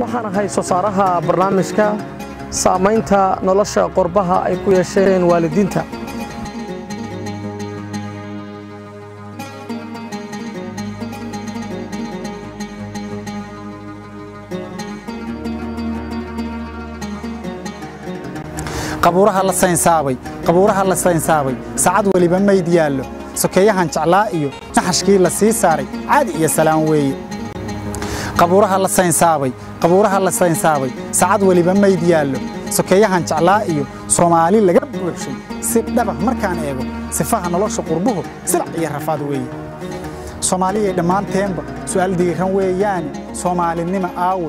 waxaan ahay soo saaraha barnaamijka saamaynta nolosha qorbaha ay ku yeesheen waalidiinta qabuuraha la saynsaabay qabuuraha la saynsaabay saacad weliba mayd yaallo sokeeyahan jeclaa iyo naxashkii la sii saaray caadi iyo salaan weeye qabuuraha la saynsaabay qabuuraha la saynsaabay saacad weliba mayd yaallo sokeeyahan jeclaa iyo soomaali laga buuxshay si dhabah markaan eego sifaha nolosha qurbuhu silac iyo rafaad weeye soomaaliyay dhammaanteenba su'aal diiran weeyaane soomaalinima aawe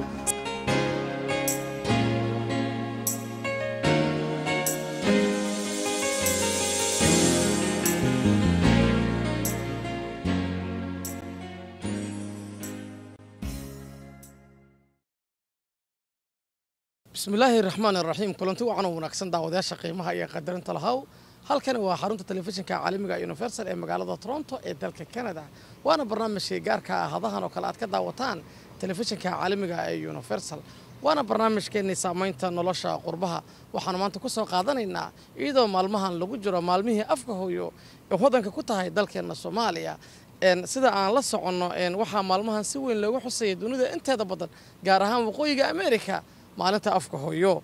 bismillaahi raxmaan raxiim kulanti wacan oo wanaagsan daawadayaasha qiimaha iyo qadarinta lahaw halkani waa xarunta telefishinka caalamiga universal ee magaalada toronto ee dalka canada waana barnaamijkii gaarka ah hadahan oo kale aad ka daawataan telefishinka caalamiga ee universal waana barnaamijkeennii saamaynta nolosha qurbaha waxaanu maanta ku soo qaadanaynaa iyadoo maalmahan lagu jiro maalmihii afka hooyo ee waddanka ku tahay dalkeenna soomaaliya sida aan la soconno waxaa maalmahan si weyn loogu xuseeyay dunida inteeda badan gaar ahaan waqooyiga amerika maalinta afka hooyo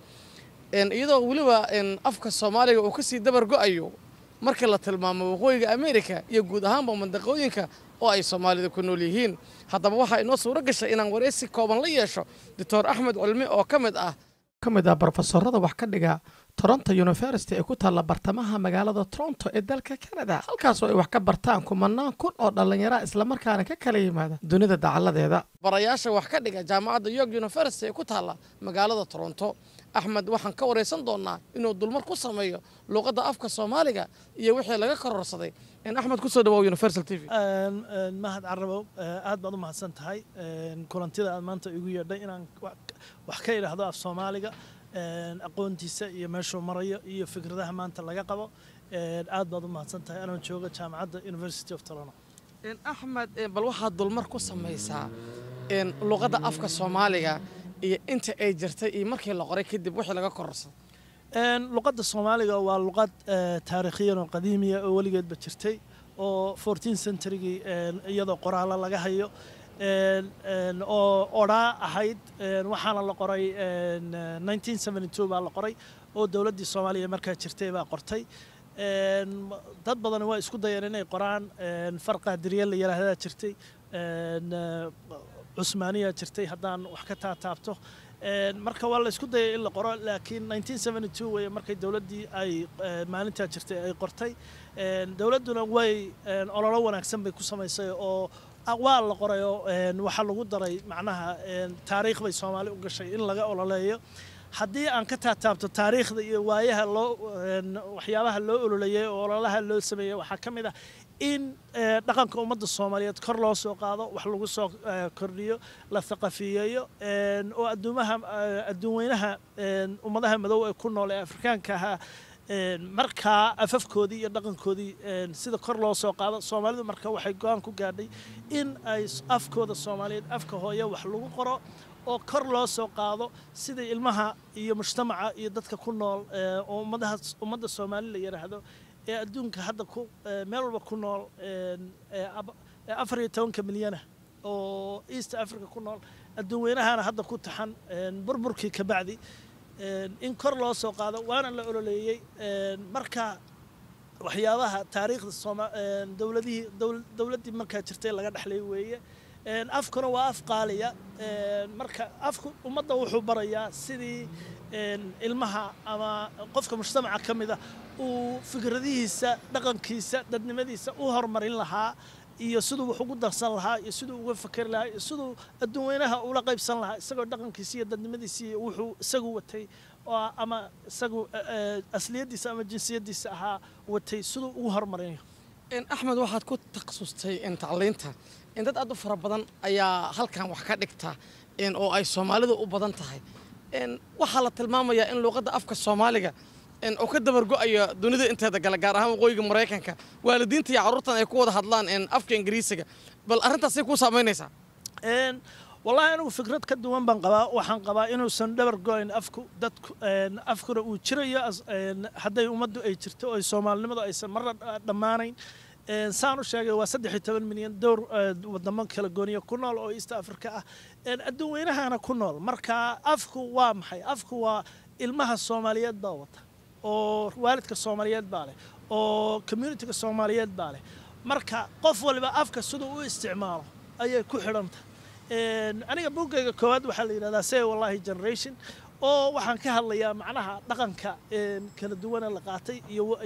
iyadoo weliba afka soomaaliga uu kasii dabar go'ayo marka la tilmaamo waqooyiga amerika iyo guud ahaanba mandaqooyinka oo ay soomaalida ku nool yihiin haddaba waxaa inoo suuro gashay inaan waraysi kooban la yeesho doctor axmed culmi oo ka mid ah ka mid ah barofesorada wax ka dhiga toronto university ee ku taalla bartamaha magaalada toronto ee dalka canada halkaasoo ay wax ka bartaan kumanaan kun oo dhallinyaraa islamarkaana ka kala yimaada dunida dacalladeeda barayaasha wax ka dhiga jaamacadda york university ee ku taalla magaalada toronto axmed waxaan ka waraysan doonaa inuu dulmar ku sameeyo luuqadda afka soomaaliga iyo wixii laga kororsaday axmed kusoo dhawow universal t v mahad carabo aad baad u mahadsan tahay kulantida aad maanta igu yeedhay inaan wax ka idhaahdo af soomaaliga aqoontiisa iyo meeshuu marayo iyo fikradaha maanta laga qabo aad baad u mahadsan tahay anoo jooga jaamacadda university of torono axmed bal waxaad dulmar ku samaysaa luqadda afka soomaaliga iyo inta ay jirtay iyo markii la qoray kadib wixii laga kororsan luqadda soomaaliga waa luqad eh, taariikhiyan oo qadiimiya oo weligeedba jirtay oo forteen centurygii iyadoo qoraalo laga hayo oo odhaa ahayd waxaana la qoray baa la qoray oo dowladdii soomaaliya markaa jirtay baa qortay dad badan waa isku dayeen inay qoraan far qaadiriye la yidhaahdaa jirtay cusmaaniya jirtay haddaan wax ka taataabto marka waa la isku dayay in la qoro laakiin weye markay dowladdii ay eh, maalintaa jirtay ay qortay dowladduna way ololo wanaagsan bay ku samaysay oo Ah, waa la qorayoo waxaa lagu daray macnaha taariikh bay soomaali u gashay in laga ololeeyo haddii aan ka taataabto taariikhda iyo waayaha loo waxyaabaha loo ololeeyey oo ololaha loo sameeyey waxaa ka mid ah in eh, dhaqanka ummadda soomaaliyeed kor loo soo qaado wax lagu soo eh, kordhiyo la thaqafiyeeyo oo adduumaha eh, adduun ummadaha madow ee ku nool ee afrikaanka ahaa markaa afafkoodii iyo dhaqankoodii sida kor loo soo qaado soomaalidu marka waxay go-aan ku gaadhay in ay afkooda soomaaliyeed afka hooye wax lagu qoro oo kor loo soo qaado sida ilmaha iyo mujtamaca iyo dadka ku nool oo ummadaha ummadda soomaali la yidhaahdo ee adduunka hadda ku meel walba ku nool afar iyo tobanka milyana ah oo east africa ku nool adduun weynahana hadda ku taxan burburkii kabacdi in kor loo soo qaado waana la ololeeyey marka waxyaabaha taariikhda sooma dowladihii dowladdii markaa jirtay laga dhexlay weeye afkuna waa af qaaliya marka afku ummadda wuxuu barayaa sidii ilmaha ama qofka mujtamaca ka mida ah uu fikradihiisa dhaqankiisa dadnimadiisa u horumarin lahaa iyo siduu wax ugu darsan lahaa iyo siduu uga fakeri lahaa iyo siduu adduun ula qaybsan lahaa isagoo dhaqankiisi iyo dadnimadiisi iyo wuxuu isagu watay ama isagu eh, eh, asliyadiisa ama jinsiyadiisa ahaa watay siduu ugu horumarinayo axmed waxaad ku takhasustay tacliinta dad aad u fara badan ayaa halkan wax ka dhigta oo ay soomaalidu u badan tahay waxaa la tilmaamayaa in luuqadda afka soomaaliga oo ka ayo dunida inteeda gale gaar ahaan waqooyiga maraykanka waalidiinta iyo carruurtan ay ku wada hadlaan afka ingiriisiga bal arrintaasay kuu saamaynaysaa wallaahi anigu fikrad ka duwan baan qabaa waxaan qabaa inuusan dhabar go-ayn afku dadku afkuna uu jirayo hadday ummaddu ay jirto ay soomaalinimadu aysan marna dhammaanayn saan u sheegay waa saddex iyo toban milyan dhowr wadamo kala gooniya ku nool oo east africa ah adduun ku nool marka afku waa maxay afku waa ilmaha soomaaliyeed baa wata oo waalidka soomaaliyeed baa leh oo communitiga soomaaliyeed baa leh marka qof waliba afka siduu u isticmaalo ayay ku xidhanta aniga buuggayga koowaad waxaa la yidhahdaa say wallahi generation oo waxaan ka hadlayaa macnaha dhaqanka kala duwane la qaatay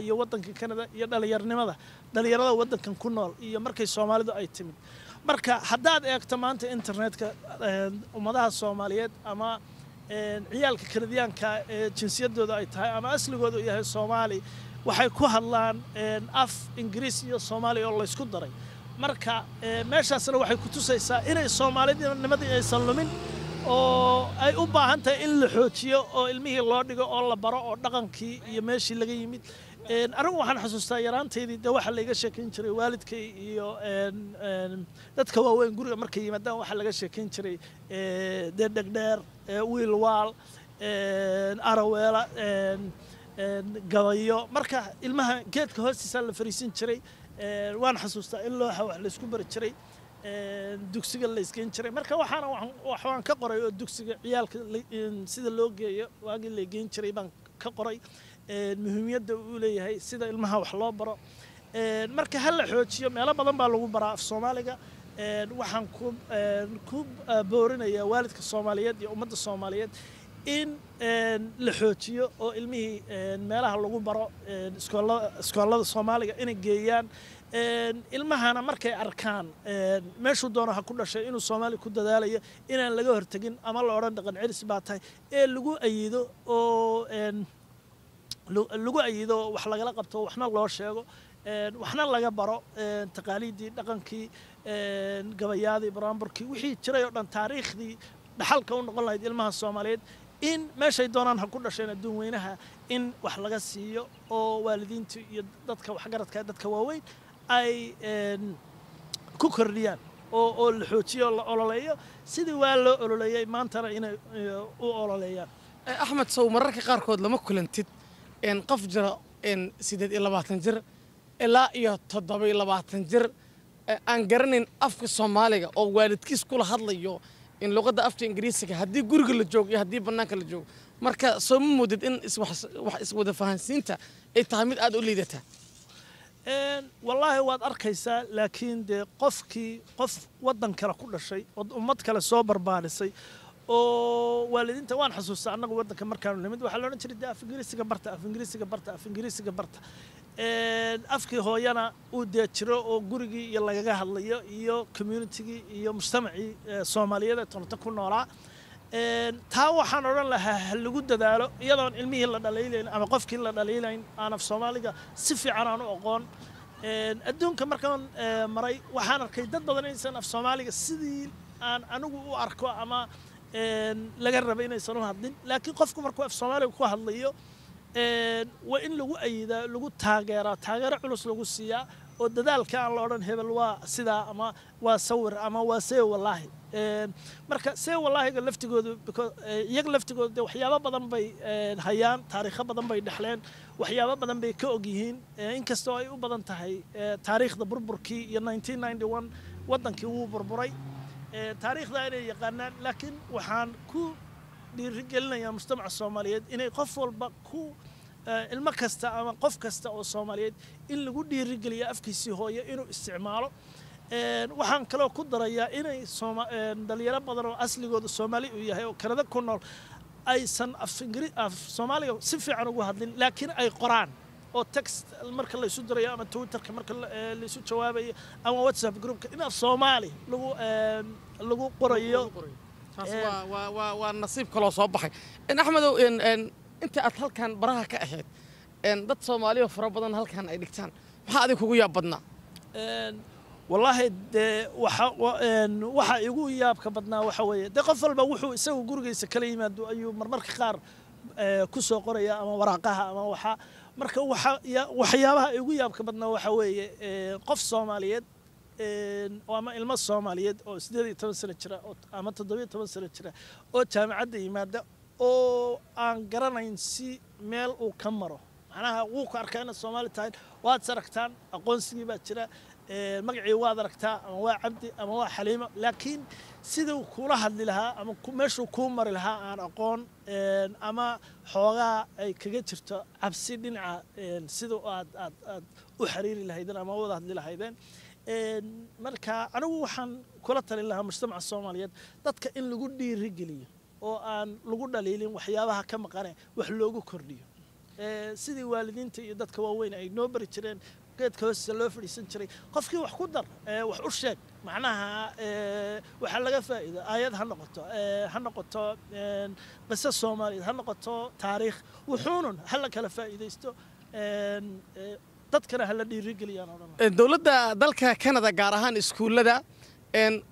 iyo waddanka canada iyo dhallinyarnimada dhallinyarada waddankan ku nool iyo markay soomaalidu ay timid marka haddaad eegto maanta internetka ummadaha soomaaliyeed ama ciyaalka kanadiyaanka ee jinsiyadooda ay tahay ama asligooda yahay soomaali waxay ku hadlaan af ingiriis iyo soomaali oo laysku daray marka meeshaasna waxay ku tusaysaa inay soomaalinimadii aysan lumin oo ay u baahan tahay in la xoojiyo oo ilmihii loo dhigo oo la baro oo dhaqankii iyo meeshii laga yimid anigu waxaan xasuustaa yaraantaydii dee waxaa laiga sheekayn jiray waalidkay iyo dadka waaweyn guriga markay yimaadaan waxaa laga sheekayn jiray dee dhegdheer wiil waal araweela gabayo marka ilmaha geedka hoostiisaa la fariisin jiray waan xasuustaa in looxa wax laysku bari jiray dugsiga laysgeyn jiray marka waxaana waxaan ka qoray oo dugsiga ciyaalka sida loo geeyo waagii lay geyn jiray baan ka qoray muhiimiyadda uu leeyahay sida ilmaha wax loo baro marka ha la xoojiyo meelo badan baa lagu baraa af soomaaliga waxaan ku boorinayaa waalidka soomaaliyeed iyo ummadda soomaaliyeed in la xoojiyo oo ilmihii meelaha lagu baro iskoolada soomaaliga inay geeyaan ilmahana markay arkaan meeshuu doono ha ku dhashay inuu soomaaliya ku dadaalayo inaan laga hortegin ama la odhan dhaqan celis baa tahay ee lagu ayido oo lagu ayido wax lagala qabto waxna loo sheego waxna laga baro taqaaliidii dhaqankii gabayaadii baraamburkii wixii jiray oo dhan taariikhdii dhaxalka u noqon lahayd ilmaha soomaaliyeed in meeshay doonaan ha ku dhasheen adduun weynaha in wax laga siiyo oo waalidiinta iyo dadka waxgaradka dadka waaweyn ay ku kordhiyaan oo oo la xoojiyo oo la ololeeyo sidii waa loo ololeeyey maantana inay u ololeeyaan eh, axmed sow mararka qaarkood lama kulantid qof jira siddeed iyo labaatan jir ilaa iyo toddoba iyo labaatan jir aan garanayn afka soomaaliga oo waalidkiis kula hadlayo in luqadda afka ingiriisiga haddii guriga la joogo iyo haddii bannaanka la joogo marka soo ma moodid in wax iswada fahansiinta ay tahay mid aada u liidata wallaahi waad arkaysaa laakiin dee qofkii qof waddan kale ku dhashay oo ummad kale soo barbaarisay oo waalidiinta waan xasuustaa annagu waddanka markaanu nimid waxaa la odhan jiray dee af ingiriisiga barta af ingiriisiga barta af ingiriisiga barta afkii hooyana uu dee jiro oo gurigii iyo lagaga hadlayo iyo communitigii iyo mujtamacii soomaaliyeed ee tolanta ku noolaa taa waxaan odhan lahaa ha lagu dadaalo iyadoon ilmihii la dhalaylayn ama qofkii la dhalaylayn aan af soomaaliga si fiican aan u aqoon adduunka markaan maray waxaan arkay dad badan inaysan af soomaaliga sidii aan anigu u arko ama laga raba inaysan u hadlin laakiin qofku markuu af soomaaliga ku hadlayo waa in lagu ayidaa lagu taageeraa taageero culus lagu siiyaa oo dadaalka aan la odhan hebel waa sidaa ama waa sawir ama waa see wallaahi marka see wallaahiga laftigooda eh, iyaga laftigooda de waxyaabo badan bay hayaan taariikho badan bay dhexleen waxyaabo badan bay ka og yihiin inkastoo ay u badan tahay eh, taariikhda burburkii iyo waddankii wuu burburay taariikhda inay yaqaanaan laakiin waxaan ku dhiirigelinayaa mujtamaca soomaaliyeed inay qof walba ku ilmo kasta ama qof kasta oo soomaaliyeed in lagu dhiirigeliya afkiisii hooye inuu isticmaalo waxaan kaloo ku darayaa inay dhalinyaro badan oo asligooda soomaali uu yahay oo kanada ku nool aysan af soomaaliga si fiican ugu hadlin laakiin ay qoraan oo text marka la isu dirayo ama twitterka marka la eh, isu jawaabayo ama whatsapp groupka in af soomaali lagu eh, lagu qorayo eh, waa nasiib kaloo soo baxay axmedow inta aad halkan baraha ka ahayd dad soomaaliya fara badan halkan ay dhigtaan maxaa adig kugu yaab badnaa wallaahi dee waxaa igu yaabka badnaa waxa weeye dee qof walba wuxuu isagu gurigiisa kala yimaado ayuu marmarka qaar ku soo qoraya ama waraaqaha ama waxaa marka waxyaabaha igu yaabka badnaa waxaa weeye qof soomaaliyeed ama ilmo soomaaliyeed oo sideed iyo toban sano jira ama toddobiyo toban sano jira oo jaamacadda yimaada oo aan garanayn si meel uu ka maro macnaha wuu ku arkaa inaad soomaali tahay waad saragtaan aqoonsigii baa jira magacii waad aragtaa ama waa cabdi ama waa xaliimo laakiin siduu kula hadli lahaa ama meeshuu kuu mari lahaa aan aqoon ama xoogaa ay kaga jirto cabsi dhinaca siduu aad aad aad u xiriiri lahaydeen ama wada hadli lahaydeen marka anigu waxaan kula talin lahaa mujtamaca soomaaliyeed dadka in lagu dhiirigeliyo oo aan lagu dhaliilin waxyaabaha ka maqane wax loogu kordhiyo sidii waalidiinta iyo dadka waaweyn ay noo bari jireen geedka hoostiisa loo fadhiisan jiray qofkii wax ku dar wax u sheeg macnaha waxaa laga faa'iido aayad ha noqoto ha noqoto qisa soomaaliyeed ha noqoto taariikh wuxuunun ha la kala faa'iidaysto dadkana ha la dhiirigeliyaan oo dhan dowladda dalka kanada gaar ahaan iskuullada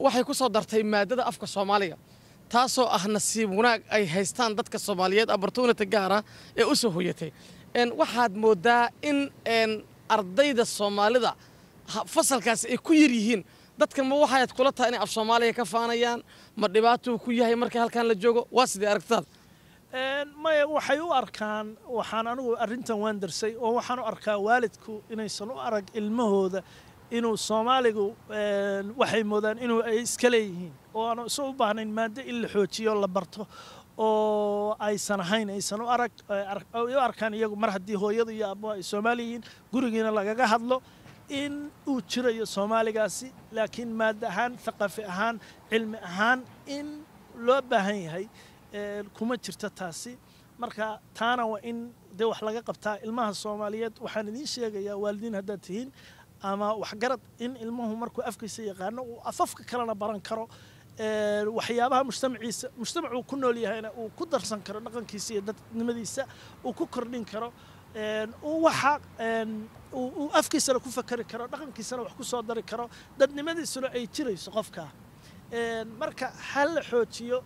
waxay ku soo dartay maadada afka soomaaliga taasoo ah nasiib wanaag ay haystaan dadka soomaaliyeed opportunity gaara ee u soo hoyatay waxaad moodaa in ardayda soomaalida fasalkaasi ay ku yaryihiin yihiin dadkan ma waxaad kula tahay inay af soomaaliya ka faanayaan ma dhibaatuu ku yahay marka halkan la joogo waa sidee aragtaad maya waxay u arkaan waxaan anigu arrintan waan darsay oo waxaan u arkaa waalidku inaysan u arag ilmahooda inuu soomaaligu waxay moodaan inuu ay iska leeyihiin oo aan isu u baahnayn maado in la xoojiyo la barto oo aysan ahayn aysan u arag u arkaan iyagu mar haddii hooyadu iyo aabbuhu ay soomaali yihiin gurigiina lagaga hadlo in uu jirayo soomaaligaasi laakiin maad ahaan thaqafi ahaan cilmi ahaan in loo baahan yahay eh, kuma jirta taasi marka taana waa in dee wax laga qabtaa ilmaha soomaaliyeed waxaan idiin sheegayaa waalidiin haddaad tihiin ama waxgarad in ilmuhu markuu afkiisa yaqaano uu afafka kalena baran karo waxyaabaha mujtamaciisa mujtamacu ku nool yahayna uu ku darsan karo dhaqankiisa iyo dadnimadiisa uu ku kordhin karo waxa uu afkiisana ku fakari karo dhaqankiisana wax ku soo dari karo dadnimadiisuna ay jirayso qofkaa marka ha xoojiyo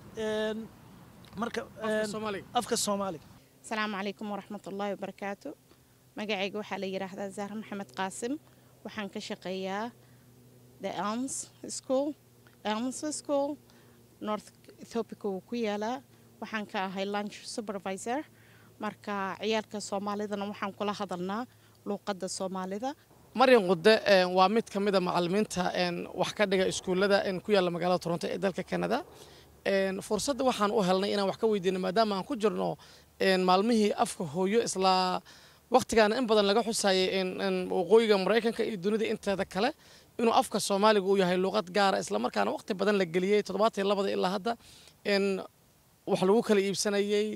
marka soomaaliga asalaamu calaykum waraxmat ullaahi wabarakaatu magacayga waxaa la yidhaahdaa zahra maxamed qaasim waxaan ka shaqeeyaa the alms school school north ethopia wuu ku yaalaa waxaan ka ahay lunch supervisor marka ciyaalka soomaalidana waxaan kula hadalnaa luuqadda soomaalida maryan qude waa mid ka mida ah macalimiinta wax ka dhiga iskuullada ku yaalla magaalada toronto ee dalka canada fursadda waxaan u helnay inaan wax ka weydiino maadaama aan ku jirno maalmihii afka hooyo islaa waqtigaana in badan laga xusayay waqooyiga maraykanka iyo dunida inteeda kale inuu afka soomaaliga uu yahay luqad gaara islamarkaana waqti badan la geliyey toddobaatan labada ilaa hadda n wax lagu kala iibsanayey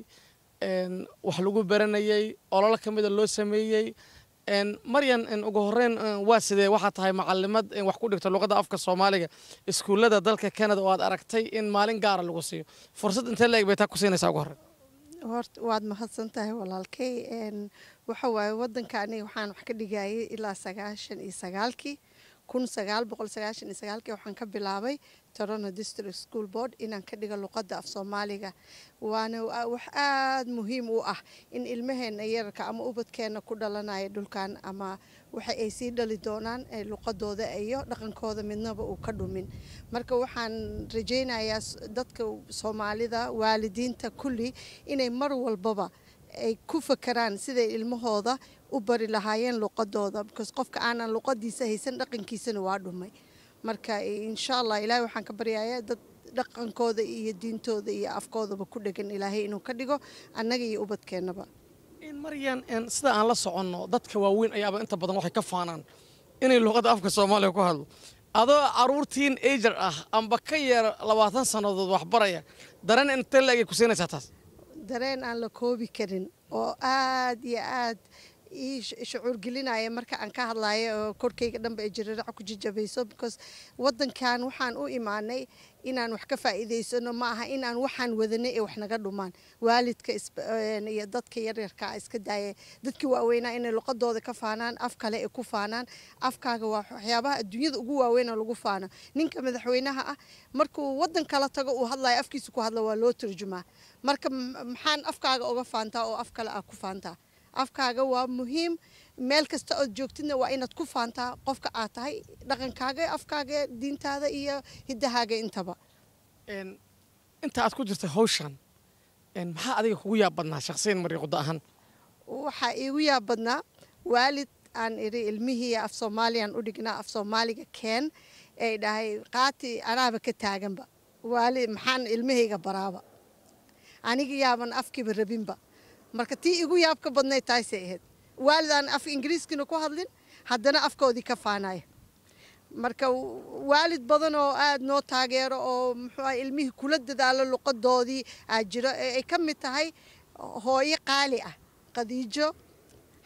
wax lagu baranayey ololo ka mida ah loo sameeyey maryan ugu horeyn waa sidee waxaa tahay macalimad wax ku dhigta luqadda afka soomaaliga iskuullada dalka canada oo aad aragtay in maalin gaara lagu siiyo fursad intee la eg bay taa ku siinaysaa ugu horreyn horta waad mahadsan tahay walaalkay waxa waaye waddanka waxaan wax ka dhigayay ilaa sagaashan iyo sagaalkii waxaan ka bilaabay torono district school board inaan ka dhiga luqadda af soomaaliga waana wax aada muhiim u ah in ilmaheena yararka ama ubadkeena ku dhalanaya dhulkan ama waxa ay sii dhali doonaan luqadooda iyo dhaqankooda midnaba uu ka dhumin marka waxaan rajaynayaa dadka soomaalida waalidiinta kulli inay mar walbaba ay ku fakaraan siday ilmahooda u bari lahaayeen luqadooda because qofka aanan luqadiisa haysan dhaqankiisana waa dhumay marka insha allah ilaahay waxaan ka baryaya dad dhaqankooda iyo diintooda iyo afkoodaba ku dhegan ilaahay inuu ka dhigo annaga iyo ubadkeennaba maryan sida aan la soconno dadka waaweyn ayaaba inta badan waxay ka faanaan inay luqada afka soomaaliya ku hadlo adoo caruurtiin ager ah amba ka yar labaatan sannadood waxbaraya daran inta laagay kusiinaysaa taas dareen aan la koobi karin oo aad iyo aad ii gelinaya marka aan ka hadlaayo oo korkayga dhanba ay jiriraca ku jajabayso because wadankan waxaan u imaanay inaan wax ka faa'iidaysano ma aha inaan waxaan wadano ee wax naga dhumaan waalidka iyo dadka yaryarkaa iska daaya dadkii waaweynaa inay luqadooda ka faanaan af kale ay ku faanaan afkaaga waa waxyaabaha adduunyada ugu waaweyn oo lagu faano ninka madaxweynaha ah markuu waddan kala tago uu hadlayo afkiisa ku hadla waa loo turjumaa marka maxaan afkaaga uga faantaa oo af kale ah ku faantaa afkaaga waa muhiim meel kasta ood joogtidna waa inaad ku faantaa qofka aad tahay dhaqankaaga afkaaga diintaada iyo hiddahaaga intaba inta aad ku jirta hawshan maxaa adiga kugu yaab badnaa shaksiyan mariiqda ahaan waxaa iigu yaab badnaa waalid aan idhi ilmihii af soomaaliyan u dhignaa af soomaaliga keen ay dhahay qaati anaaba ka taaganba waali maxaan ilmahayga baraaba aniga yaaban afkiiba rabinba marka tii igu yaabka badnay taasay ahayd waalidaan af ingiriiskiina ku hadlin haddana afkoodii ka faanaya marka waalid badan oo aada noo taageero oo muxuua ilmihii kula dadaalo luqadoodii aa jiro ee ay ka mid tahay hooyo qaali ah khadiijo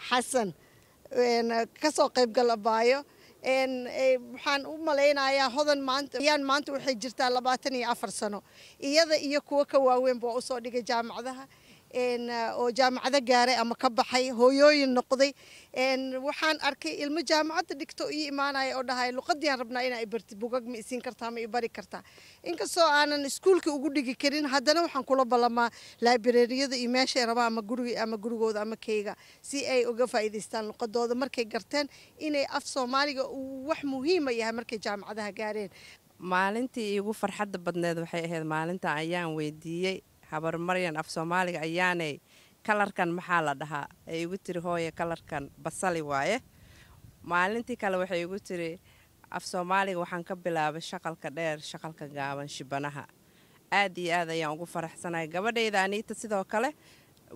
xasan kasoo qaybgalabaayo waxaan u malaynayaa hodan maantayaan maanta waxay jirtaa labaatan iyo afar sano iyada iyo kuwa ka waaweynba waa usoo dhigay jaamacadaha Ah, oo jaamacado gaaray ama ka baxay hooyooyin noqday waxaan arkay ilmo jaamacadda dhigto ii imaanaya oo dhahay luqadiaan rabnaa inaa ibarti bugag ma isiin kartaa ma ibari kartaa inkastoo aanan iskuulka ugu dhigi karin haddana waxaan kula ballamaa laabireeriyada iyo meeshay rabaa ama gurigi ama gurigooda ama keyga si ay uga faa'iidaystaan luqadooda markay garteen inay af soomaaliga uu wax muhiima yahay markay jaamacadaha gaareen maalintii igu farxadda badneed waxay ahayd maalinta ayaan weydiiyey habar af soomaaliga ayaanay kalarkan maxaa la dhahaa ay igu tiri hooye kalarkan basali waaye maalintii kale waxay igu tiri af soomaaliga waxaan ka bilaabay shaqalka dheer shaqalka gaaban shibanaha aad iyo aad ayaan ugu faraxsanahay gabadhayda aniita sidoo kale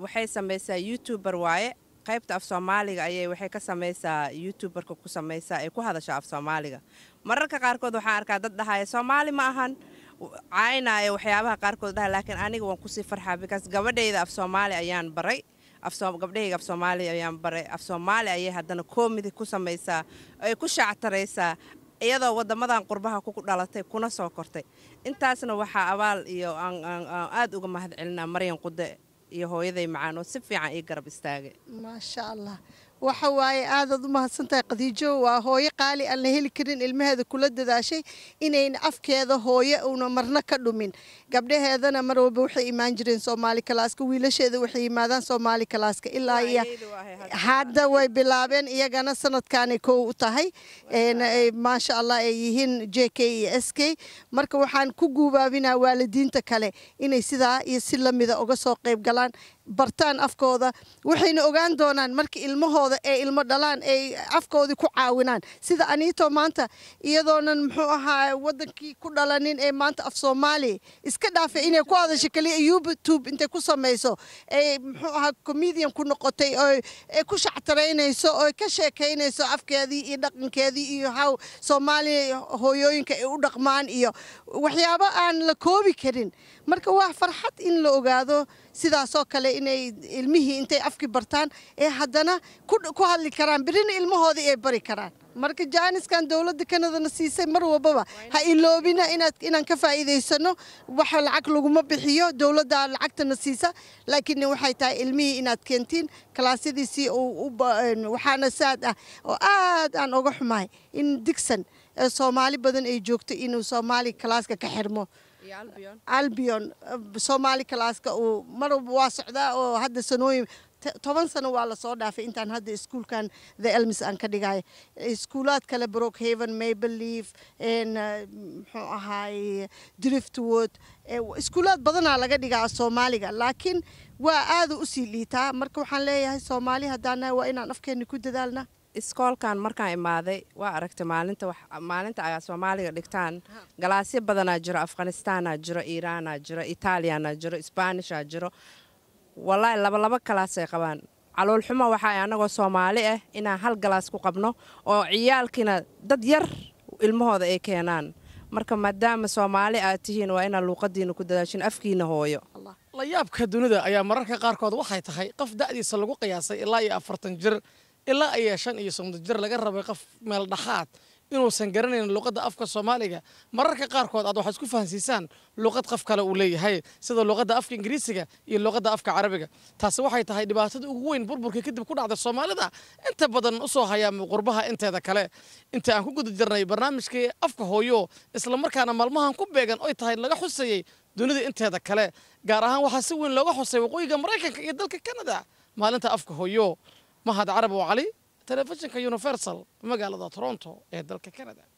waxay samaysaa youtuber waaye qaybta af soomaaliga ayay waxay ka samaysaa youtuberka ku samaysaa ay ku hadasha af soomaaliga mararka qaarkood waxaan arkaa dad dhahaya soomaali ma ahan caynaayo waxyaabaha qaarkood dhaha laakiin aniga waan kusii farxaa bikaas gabadhayda af soomaali ayaan baray gabdhahayga af soomaali ayaan baray af soomaali ayay haddana koomidi ku samaysaa ay ku shaactaraysaa iyadoo wadamadan qurbaha ku dhalatay kuna soo kortay intaasna waxaa abaal iyo aan aada uga mahad maryan qude iyo hooyaday macaan oo si fiican ii garab istaagay maasha allah waxa waaye aadaad u mahadsantahay khadiijo waa hooyo qaali aan la heli karin ilmaheeda kula dadaashay inayna afkeeda hooyo una marna ka dhumin gabdhaheedana mar walba waxay imaan jireen soomaali kalaaska wiilasheeda waxay yimaadaan soomaali kalaaska ilaa iyo hadda way bilaabeen iyagana sanadkaanay kow u tahay maasha allah ay yihiin j k iyo s k marka waxaan ku guubaabinaa waalidiinta kale inay sidaa iyo si lamida uga soo qayb galaan bartaan afkooda waxayna ogaan doonaan markii ilmahooda ay ilmo dhalaan ay afkoodii ku caawinaan sida aniito maanta iyadoonan muxuu ahaa wadankii ku dhalanin ee maanta af soomaaliya iska dhaafay inay ku hadasho kaliya youtube intay ku samayso ay muxuu ahaa comedian ku noqotay oo ku shactaraynayso oo ka sheekaynayso afkeedii iyo dhaqankeedii iyo how soomaaliya hooyooyinka ay u dhaqmaan iyo waxyaabo aan la koobi karin marka waa farxad in la ogaado sidaasoo kale inay ilmihii intay afki bartaan ee haddana ku hadli karaan birina ilmahoodii ay bari karaan marka jaaniskan dowladda kanadana siisay mar walbaba ha iloobina inaan ka faa'iidaysano waxa lacag laguma bixiyo dowladda lacagtana siisa laakiin waxay tahay ilmihii inaad keentiin kalaasyadiisii waxaana saad ah oo aad aan oga xumahay in digsan ee soomaali badan ay joogto inuu soomaali kalaaska ka xirmo albion eh, soomaali kalaaska uu mar waa socdaa oo hadda sanooyin toban sano waa lasoo dhaafay intaan hadda iskuulkan the elmis aan ka dhigay iskuulaad kale brookhaven mableleaf eh, muxuu ahaay driftwood eh, iskuulaad badanaa laga dhigaa soomaaliga laakiin waa aada usii liitaa marka waxaan leeyahay soomaali haddaanahay waa inaan afkeena ku dadaalna iskoolkan markaan imaaday waa aragtay maalinta a soomaaliga dhigtaan galaasyo badanaa jiro afghanistaana jiro iiraana jiro itaaliyana jiro isbaanisha jiro walaahi labalaba galaasay qabaan caloolxumo waxaa anagoo soomaali ah inaan hal galaas ku qabno oo ciyaalkiina dad yar ilmahooda ay keenaan marka maadaama soomaali aad tihiin waa inaad luuqadiina ku dadaashin afkiina hooyo layaabka dunida ayaa mararka qaarkood waxay tahay qof da'diisa lagu qiyaasay ilaa iyo afartan jir ilaa ayaa shan iyo soddon jir laga rabay qof meel dhaxaad inuusan garanayn luqadda afka soomaaliga mararka qaarkood aad waxaad isku fahansiisaan luqad qof kale uu leeyahay sida luqadda afka ingiriisiga iyo luqadda afka carabiga taasi waxay tahay dhibaatada ugu weyn burburka kadib ku dhacda soomaalida inta badan u soo hayaa qurbaha inteeda kale inta aan ku guda jirnay barnaamijkii afka hooyo islamarkaana maalmahan ku beegan oy tahay laga xuseeyey dunida inteeda kale gaar ahaan waxaa si weyn looga xusay waqooyiga maraykanka iyo dalka kanada maalinta afka hooyo mahad carab oo cali telefishinka universal magaalada toronto ee dalka canada